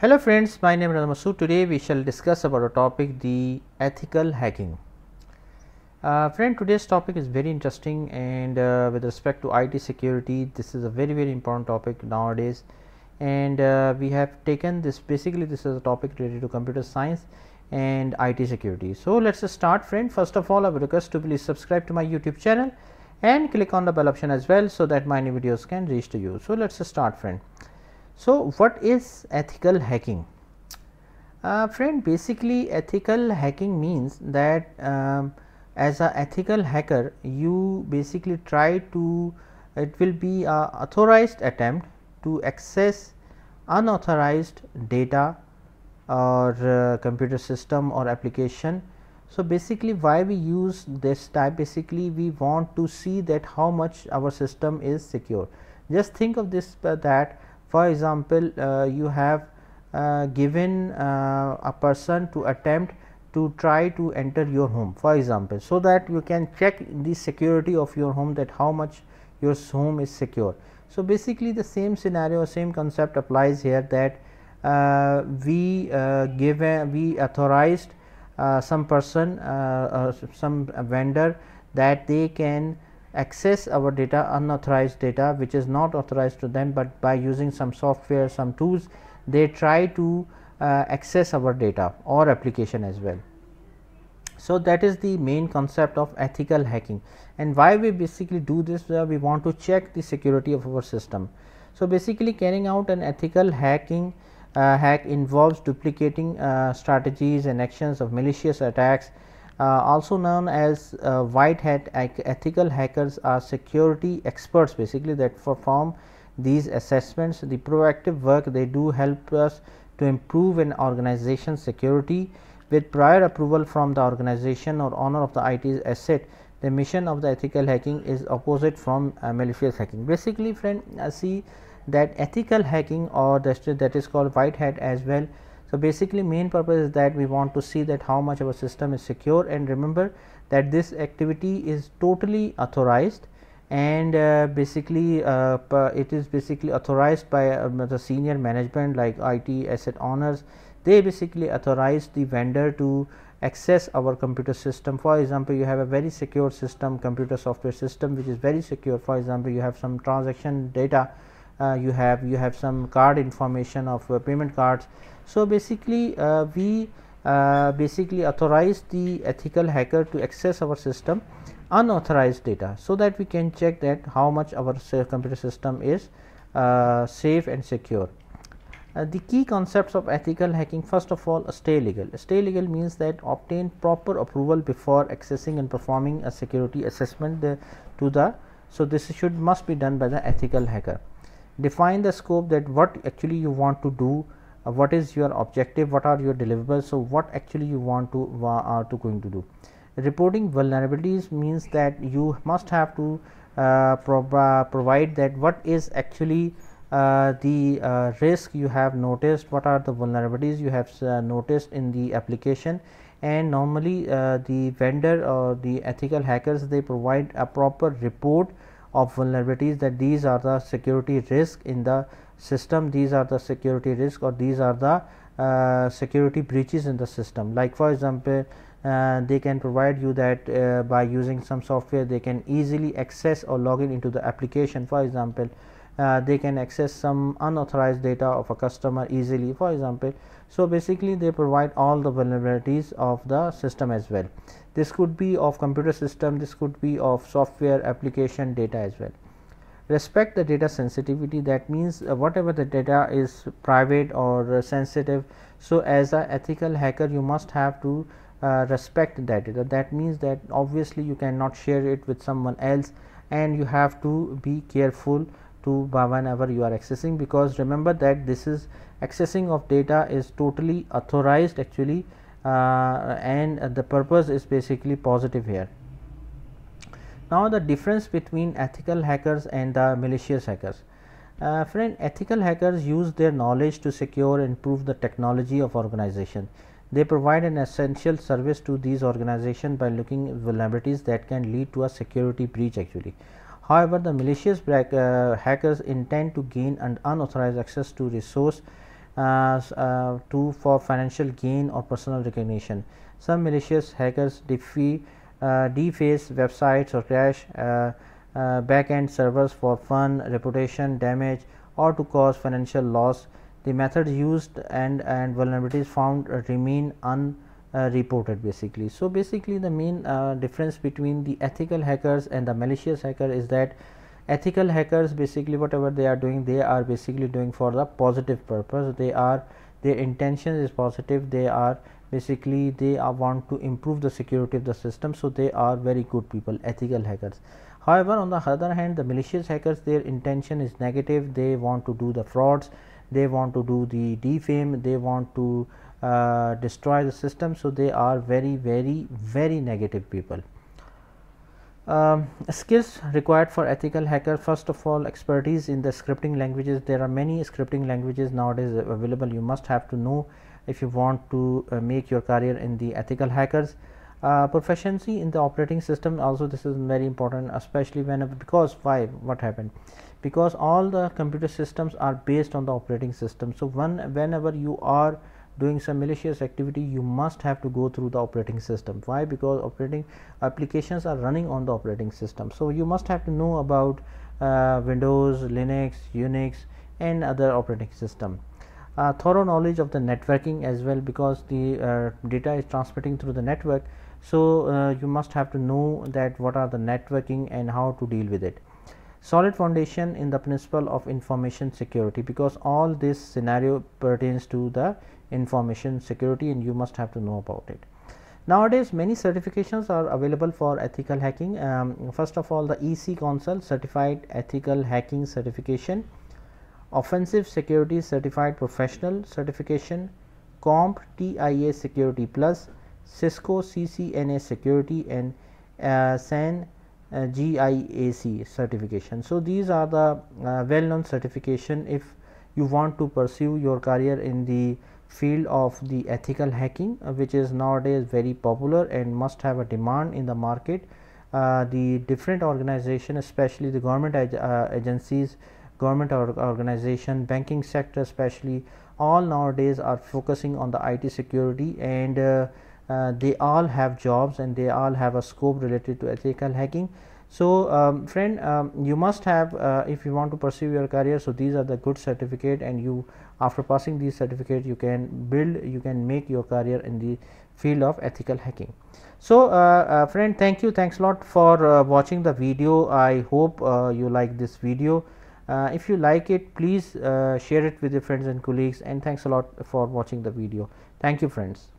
Hello friends, my name is Ramasu. Today we shall discuss about a topic the ethical hacking. Uh, friend, today's topic is very interesting and uh, with respect to IT security, this is a very very important topic nowadays and uh, we have taken this basically this is a topic related to computer science and IT security. So, let us start friend. First of all, I would request to please subscribe to my YouTube channel and click on the bell option as well so that my new videos can reach to you. So, let us start friend. So, what is ethical hacking? Uh, friend basically ethical hacking means that um, as a ethical hacker you basically try to it will be a authorized attempt to access unauthorized data or uh, computer system or application. So, basically why we use this type basically we want to see that how much our system is secure. Just think of this uh, that for example uh, you have uh, given uh, a person to attempt to try to enter your home for example so that you can check the security of your home that how much your home is secure so basically the same scenario same concept applies here that uh, we uh, give a, we authorized uh, some person some vendor that they can access our data unauthorized data which is not authorized to them but by using some software some tools they try to uh, access our data or application as well. So, that is the main concept of ethical hacking and why we basically do this uh, we want to check the security of our system. So, basically carrying out an ethical hacking uh, hack involves duplicating uh, strategies and actions of malicious attacks uh, also known as uh, white hat ethical hackers are security experts basically that perform these assessments the proactive work they do help us to improve an organization's security with prior approval from the organization or owner of the IT asset the mission of the ethical hacking is opposite from uh, malicious hacking basically friend uh, see that ethical hacking or the, that is called white hat as well so, basically main purpose is that we want to see that how much our system is secure and remember that this activity is totally authorized and uh, basically uh, it is basically authorized by uh, the senior management like IT asset owners they basically authorize the vendor to access our computer system for example you have a very secure system computer software system which is very secure for example you have some transaction data uh, you have you have some card information of uh, payment cards so basically uh, we basically authorize the ethical hacker to access our system unauthorized data so that we can check that how much our computer system is uh, safe and secure. Uh, the key concepts of ethical hacking first of all stay legal. Stay legal means that obtain proper approval before accessing and performing a security assessment the, to the so this should must be done by the ethical hacker define the scope that what actually you want to do uh, what is your objective what are your deliverables so what actually you want to uh, are to going to do reporting vulnerabilities means that you must have to uh, pro uh, provide that what is actually uh, the uh, risk you have noticed what are the vulnerabilities you have noticed in the application and normally the vendor or the ethical hackers they provide a proper report of vulnerabilities that these are the security risk in the system these are the security risk or these are the uh, security breaches in the system like for example uh, they can provide you that uh, by using some software they can easily access or log in into the application for example uh, they can access some unauthorized data of a customer easily for example so basically they provide all the vulnerabilities of the system as well this could be of computer system this could be of software application data as well respect the data sensitivity that means uh, whatever the data is private or uh, sensitive so as a ethical hacker you must have to uh, respect that data that means that obviously you cannot share it with someone else and you have to be careful to whenever you are accessing because remember that this is accessing of data is totally authorized actually uh, and the purpose is basically positive here now the difference between ethical hackers and the malicious hackers uh, friend ethical hackers use their knowledge to secure and improve the technology of organization they provide an essential service to these organizations by looking vulnerabilities that can lead to a security breach actually However, the malicious uh, hackers intend to gain an unauthorized access to resource uh, uh to for financial gain or personal recognition. Some malicious hackers uh, deface websites or crash uh, backend servers for fun, reputation damage, or to cause financial loss. The methods used and, and vulnerabilities found remain un uh, reported basically so basically the main uh, difference between the ethical hackers and the malicious hacker is that ethical hackers basically whatever they are doing they are basically doing for the positive purpose they are their intention is positive they are basically they are want to improve the security of the system so they are very good people ethical hackers however on the other hand the malicious hackers their intention is negative they want to do the frauds they want to do the defame they want to uh, destroy the system so they are very very very negative people um, skills required for ethical hacker first of all expertise in the scripting languages there are many scripting languages nowadays available you must have to know if you want to uh, make your career in the ethical hackers uh, proficiency in the operating system also this is very important especially when because why what happened because all the computer systems are based on the operating system so when whenever you are doing some malicious activity you must have to go through the operating system why because operating applications are running on the operating system so you must have to know about uh, windows linux unix and other operating system uh, thorough knowledge of the networking as well because the uh, data is transmitting through the network so uh, you must have to know that what are the networking and how to deal with it solid foundation in the principle of information security because all this scenario pertains to the information security and you must have to know about it. Nowadays, many certifications are available for ethical hacking. Um, first of all, the EC Council Certified Ethical Hacking Certification, Offensive Security Certified Professional Certification, COMP TIA Security Plus, Cisco CCNA Security, and uh, SAN uh, GIAC certification. So, these are the uh, well known certification if you want to pursue your career in the field of the ethical hacking uh, which is nowadays very popular and must have a demand in the market. Uh, the different organization, especially the government ag uh, agencies, government or organization, banking sector especially all nowadays are focusing on the IT security and uh, they all have jobs and they all have a scope related to ethical hacking so um, friend um, you must have uh, if you want to pursue your career so these are the good certificate and you after passing these certificate you can build you can make your career in the field of ethical hacking so uh, uh friend thank you thanks a lot for uh, watching the video i hope you like this video if you like it please share it with your friends and colleagues and thanks a lot for watching the video thank you friends